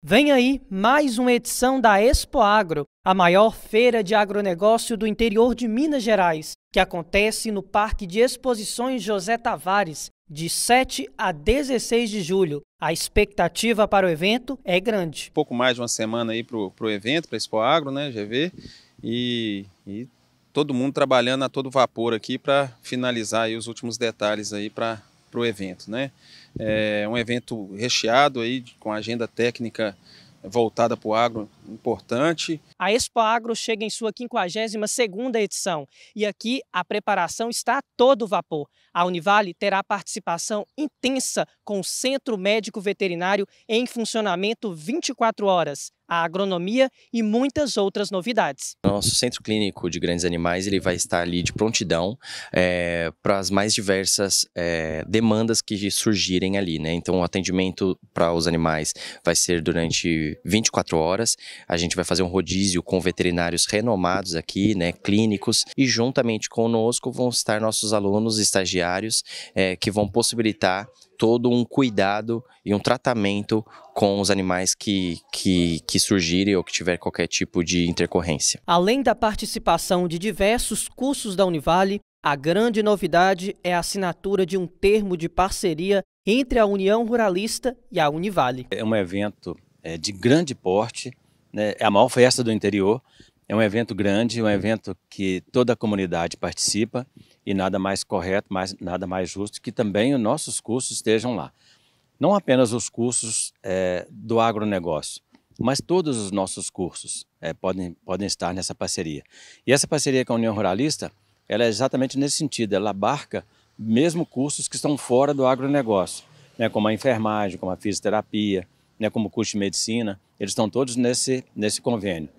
Vem aí mais uma edição da Expo Agro, a maior feira de agronegócio do interior de Minas Gerais, que acontece no Parque de Exposições José Tavares, de 7 a 16 de julho. A expectativa para o evento é grande. Pouco mais de uma semana aí para o evento, para a Expo Agro, né, GV, e, e todo mundo trabalhando a todo vapor aqui para finalizar os últimos detalhes aí para para o evento, né? É um evento recheado aí com agenda técnica voltada para o agro importante. A Expo Agro chega em sua 52ª edição e aqui a preparação está a todo vapor. A Univale terá participação intensa com o Centro Médico Veterinário em funcionamento 24 horas a agronomia e muitas outras novidades. Nosso centro clínico de grandes animais ele vai estar ali de prontidão é, para as mais diversas é, demandas que surgirem ali, né? Então o atendimento para os animais vai ser durante 24 horas, a gente vai fazer um rodízio com veterinários renomados aqui, né, clínicos, e juntamente conosco vão estar nossos alunos estagiários é, que vão possibilitar todo um cuidado e um tratamento com os animais que, que, que surgirem ou que tiver qualquer tipo de intercorrência. Além da participação de diversos cursos da Univale, a grande novidade é a assinatura de um termo de parceria entre a União Ruralista e a Univale. É um evento é, de grande porte, né? É a maior festa do interior. É um evento grande, é um evento que toda a comunidade participa e nada mais correto, mais, nada mais justo que também os nossos cursos estejam lá. Não apenas os cursos é, do agronegócio, mas todos os nossos cursos é, podem, podem estar nessa parceria. E essa parceria com a União Ruralista, ela é exatamente nesse sentido, ela abarca mesmo cursos que estão fora do agronegócio, né, como a enfermagem, como a fisioterapia, né, como curso de medicina, eles estão todos nesse, nesse convênio.